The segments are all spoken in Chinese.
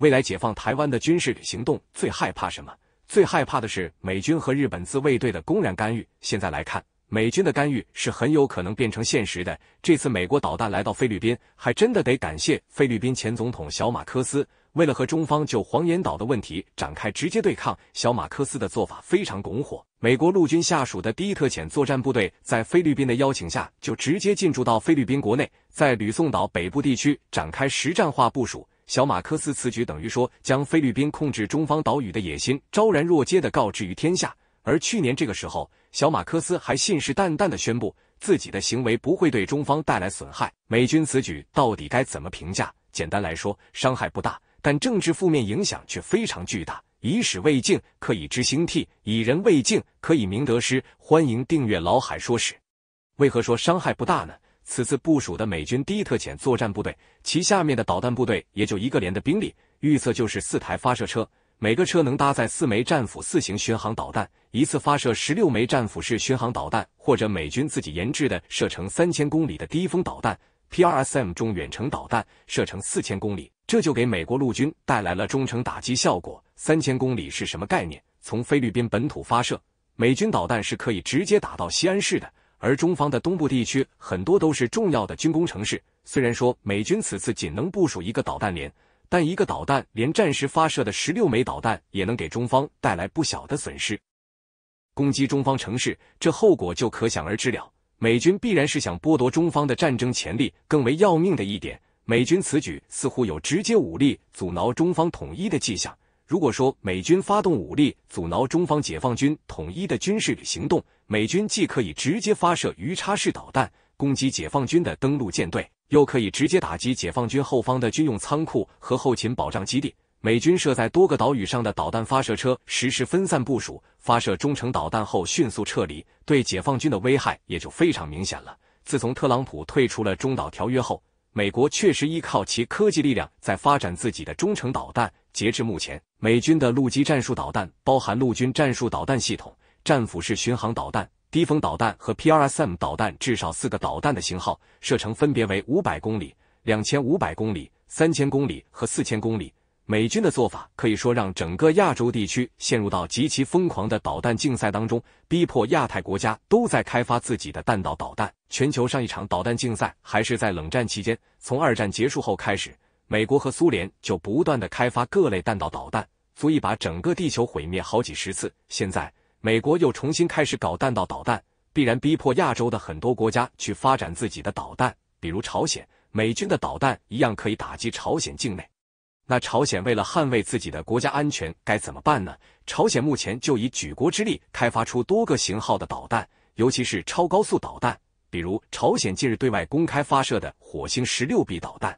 未来解放台湾的军事行动最害怕什么？最害怕的是美军和日本自卫队的公然干预。现在来看，美军的干预是很有可能变成现实的。这次美国导弹来到菲律宾，还真的得感谢菲律宾前总统小马克斯。为了和中方就黄岩岛的问题展开直接对抗，小马克斯的做法非常拱火。美国陆军下属的第一特遣作战部队在菲律宾的邀请下，就直接进驻到菲律宾国内，在吕宋岛北部地区展开实战化部署。小马克思此举等于说，将菲律宾控制中方岛屿的野心昭然若揭的告知于天下。而去年这个时候，小马克思还信誓旦旦的宣布，自己的行为不会对中方带来损害。美军此举到底该怎么评价？简单来说，伤害不大，但政治负面影响却非常巨大。以史为镜，可以知兴替；以人为镜，可以明得失。欢迎订阅老海说史。为何说伤害不大呢？此次部署的美军第一特遣作战部队，其下面的导弹部队也就一个连的兵力，预测就是四台发射车，每个车能搭载四枚战斧四型巡航导弹，一次发射十六枚战斧式巡航导弹，或者美军自己研制的射程三千公里的低风导弹 （PRSM 中远程导弹，射程四千公里），这就给美国陆军带来了中程打击效果。三千公里是什么概念？从菲律宾本土发射，美军导弹是可以直接打到西安市的。而中方的东部地区很多都是重要的军工城市，虽然说美军此次仅能部署一个导弹连，但一个导弹连战时发射的十六枚导弹也能给中方带来不小的损失。攻击中方城市，这后果就可想而知了。美军必然是想剥夺中方的战争潜力。更为要命的一点，美军此举似乎有直接武力阻挠中方统一的迹象。如果说美军发动武力阻挠中方解放军统一的军事行动，美军既可以直接发射鱼叉式导弹攻击解放军的登陆舰队，又可以直接打击解放军后方的军用仓库和后勤保障基地。美军设在多个岛屿上的导弹发射车实施分散部署，发射中程导弹后迅速撤离，对解放军的危害也就非常明显了。自从特朗普退出了中导条约后。美国确实依靠其科技力量在发展自己的中程导弹。截至目前，美军的陆基战术导弹包含陆军战术导弹系统、战斧式巡航导弹、低风导弹和 PRSM 导弹，至少四个导弹的型号，射程分别为五百公里、两千五百公里、三千公里和四千公里。美军的做法可以说让整个亚洲地区陷入到极其疯狂的导弹竞赛当中，逼迫亚太国家都在开发自己的弹道导弹。全球上一场导弹竞赛还是在冷战期间，从二战结束后开始，美国和苏联就不断的开发各类弹道导弹，足以把整个地球毁灭好几十次。现在美国又重新开始搞弹道导弹，必然逼迫亚洲的很多国家去发展自己的导弹，比如朝鲜，美军的导弹一样可以打击朝鲜境内。那朝鲜为了捍卫自己的国家安全该怎么办呢？朝鲜目前就以举国之力开发出多个型号的导弹，尤其是超高速导弹，比如朝鲜近日对外公开发射的“火星十六 B” 导弹，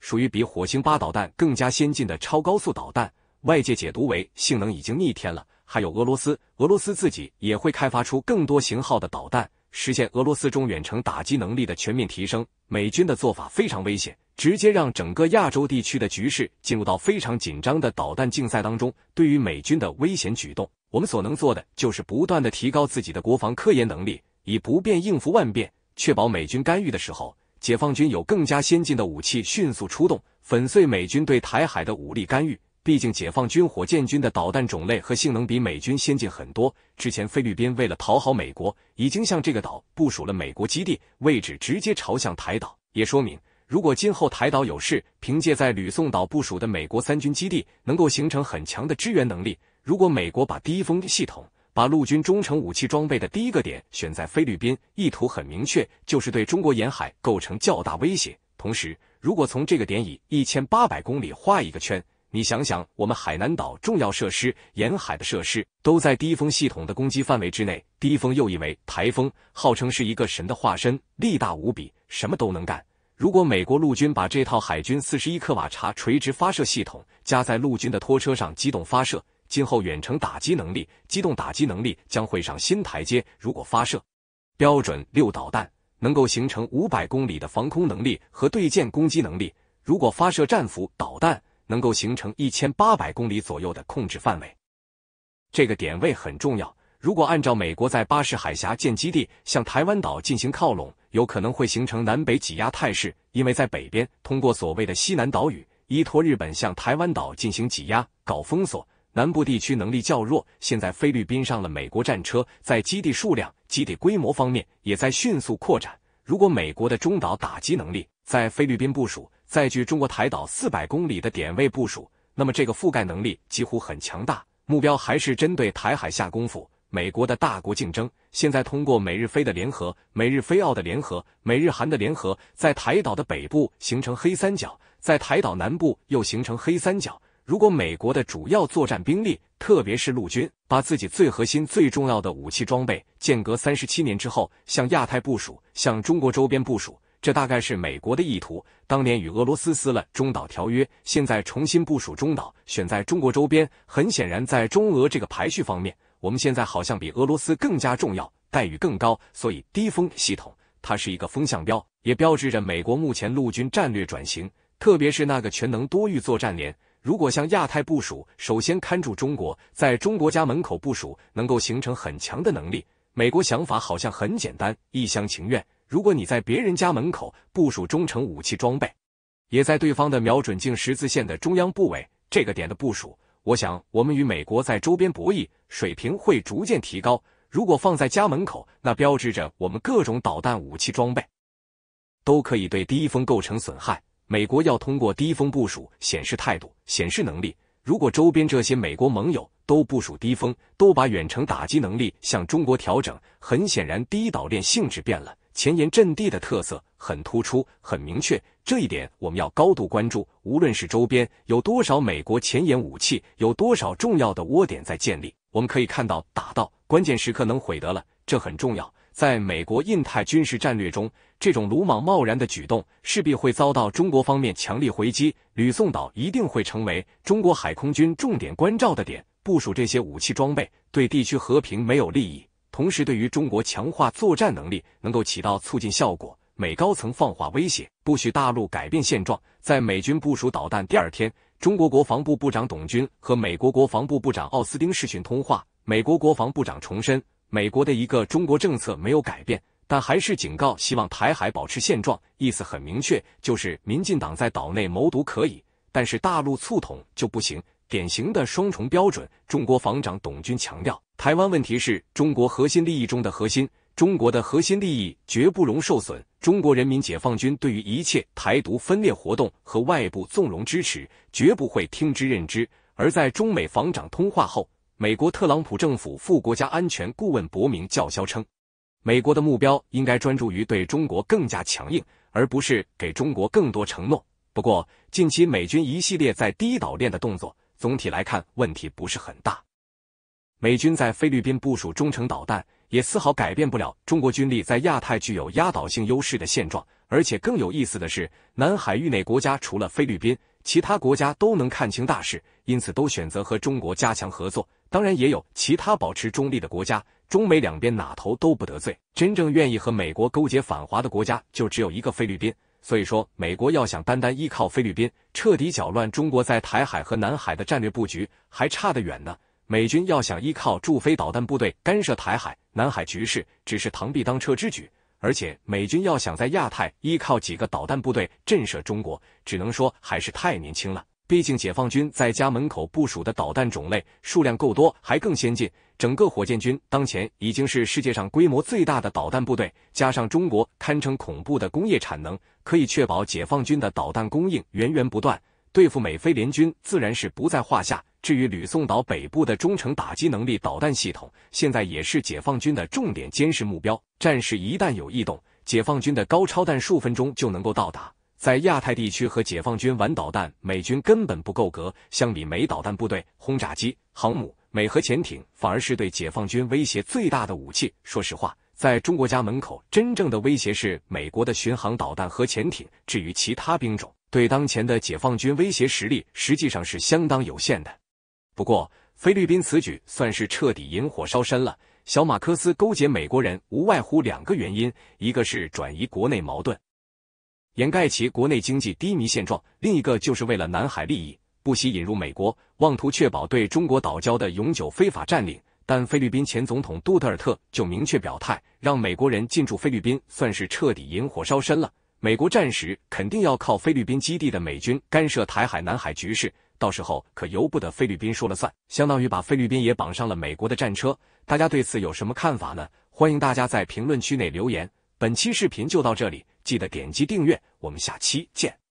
属于比“火星八”导弹更加先进的超高速导弹，外界解读为性能已经逆天了。还有俄罗斯，俄罗斯自己也会开发出更多型号的导弹。实现俄罗斯中远程打击能力的全面提升，美军的做法非常危险，直接让整个亚洲地区的局势进入到非常紧张的导弹竞赛当中。对于美军的危险举动，我们所能做的就是不断的提高自己的国防科研能力，以不变应付万变，确保美军干预的时候，解放军有更加先进的武器迅速出动，粉碎美军对台海的武力干预。毕竟，解放军火箭军的导弹种类和性能比美军先进很多。之前，菲律宾为了讨好美国，已经向这个岛部署了美国基地，位置直接朝向台岛，也说明，如果今后台岛有事，凭借在吕宋岛部署的美国三军基地，能够形成很强的支援能力。如果美国把第一风系统，把陆军中程武器装备的第一个点选在菲律宾，意图很明确，就是对中国沿海构成较大威胁。同时，如果从这个点以一千八百公里画一个圈。你想想，我们海南岛重要设施、沿海的设施都在低风系统的攻击范围之内。低风又译为台风，号称是一个神的化身，力大无比，什么都能干。如果美国陆军把这套海军四十一克瓦查垂直发射系统加在陆军的拖车上，机动发射，今后远程打击能力、机动打击能力将会上新台阶。如果发射标准六导弹，能够形成五百公里的防空能力和对舰攻击能力；如果发射战斧导弹，能够形成一千八百公里左右的控制范围，这个点位很重要。如果按照美国在巴士海峡建基地，向台湾岛进行靠拢，有可能会形成南北挤压态势。因为在北边，通过所谓的西南岛屿，依托日本向台湾岛进行挤压、搞封锁；南部地区能力较弱。现在菲律宾上了美国战车，在基地数量、基地规模方面也在迅速扩展。如果美国的中岛打击能力在菲律宾部署，在距中国台岛四百公里的点位部署，那么这个覆盖能力几乎很强大。目标还是针对台海下功夫。美国的大国竞争，现在通过美日菲的联合、美日菲澳的联合、美日韩的联合，在台岛的北部形成黑三角，在台岛南部又形成黑三角。如果美国的主要作战兵力，特别是陆军，把自己最核心、最重要的武器装备，间隔三十七年之后，向亚太部署，向中国周边部署。这大概是美国的意图。当年与俄罗斯撕了中导条约，现在重新部署中导，选在中国周边。很显然，在中俄这个排序方面，我们现在好像比俄罗斯更加重要，待遇更高。所以低风系统，它是一个风向标，也标志着美国目前陆军战略转型。特别是那个全能多域作战连，如果向亚太部署，首先看住中国，在中国家门口部署，能够形成很强的能力。美国想法好像很简单，一厢情愿。如果你在别人家门口部署中程武器装备，也在对方的瞄准镜十字线的中央部位这个点的部署，我想我们与美国在周边博弈水平会逐渐提高。如果放在家门口，那标志着我们各种导弹武器装备都可以对低风构成损害。美国要通过低风部署显示态度、显示能力。如果周边这些美国盟友都部署低风，都把远程打击能力向中国调整，很显然，第一岛链性质变了。前沿阵地的特色很突出，很明确，这一点我们要高度关注。无论是周边有多少美国前沿武器，有多少重要的窝点在建立，我们可以看到，打到关键时刻能毁得了，这很重要。在美国印太军事战略中，这种鲁莽贸然的举动势必会遭到中国方面强力回击。吕宋岛一定会成为中国海空军重点关照的点，部署这些武器装备对地区和平没有利益。同时，对于中国强化作战能力，能够起到促进效果。美高层放话威胁，不许大陆改变现状。在美军部署导弹第二天，中国国防部部长董军和美国国防部部长奥斯汀视讯通话。美国国防部长重申，美国的一个中国政策没有改变，但还是警告，希望台海保持现状，意思很明确，就是民进党在岛内谋独可以，但是大陆促统就不行。典型的双重标准。中国防长董军强调，台湾问题是中国核心利益中的核心，中国的核心利益绝不容受损。中国人民解放军对于一切台独分裂活动和外部纵容支持，绝不会听之任之。而在中美防长通话后，美国特朗普政府副国家安全顾问伯明叫嚣称，美国的目标应该专注于对中国更加强硬，而不是给中国更多承诺。不过，近期美军一系列在低岛链的动作。总体来看，问题不是很大。美军在菲律宾部署中程导弹，也丝毫改变不了中国军力在亚太具有压倒性优势的现状。而且更有意思的是，南海域内国家除了菲律宾，其他国家都能看清大势，因此都选择和中国加强合作。当然，也有其他保持中立的国家。中美两边哪头都不得罪，真正愿意和美国勾结反华的国家就只有一个菲律宾。所以说，美国要想单单依靠菲律宾彻底搅乱中国在台海和南海的战略布局，还差得远呢。美军要想依靠驻菲导弹部队干涉台海、南海局势，只是螳臂当车之举。而且，美军要想在亚太依靠几个导弹部队震慑中国，只能说还是太年轻了。毕竟，解放军在家门口部署的导弹种类数量够多，还更先进。整个火箭军当前已经是世界上规模最大的导弹部队，加上中国堪称恐怖的工业产能，可以确保解放军的导弹供应源源不断。对付美菲联军自然是不在话下。至于吕宋岛北部的中程打击能力导弹系统，现在也是解放军的重点监视目标。战事一旦有异动，解放军的高超弹数分钟就能够到达。在亚太地区和解放军玩导弹，美军根本不够格。相比美导弹部队、轰炸机、航母、美核潜艇，反而是对解放军威胁最大的武器。说实话，在中国家门口，真正的威胁是美国的巡航导弹、核潜艇。至于其他兵种，对当前的解放军威胁实力实际上是相当有限的。不过，菲律宾此举算是彻底引火烧身了。小马克思勾结美国人，无外乎两个原因：一个是转移国内矛盾。掩盖其国内经济低迷现状，另一个就是为了南海利益，不惜引入美国，妄图确保对中国岛礁的永久非法占领。但菲律宾前总统杜特尔特就明确表态，让美国人进驻菲律宾，算是彻底引火烧身了。美国战时肯定要靠菲律宾基地的美军干涉台海、南海局势，到时候可由不得菲律宾说了算，相当于把菲律宾也绑上了美国的战车。大家对此有什么看法呢？欢迎大家在评论区内留言。本期视频就到这里。记得点击订阅，我们下期见。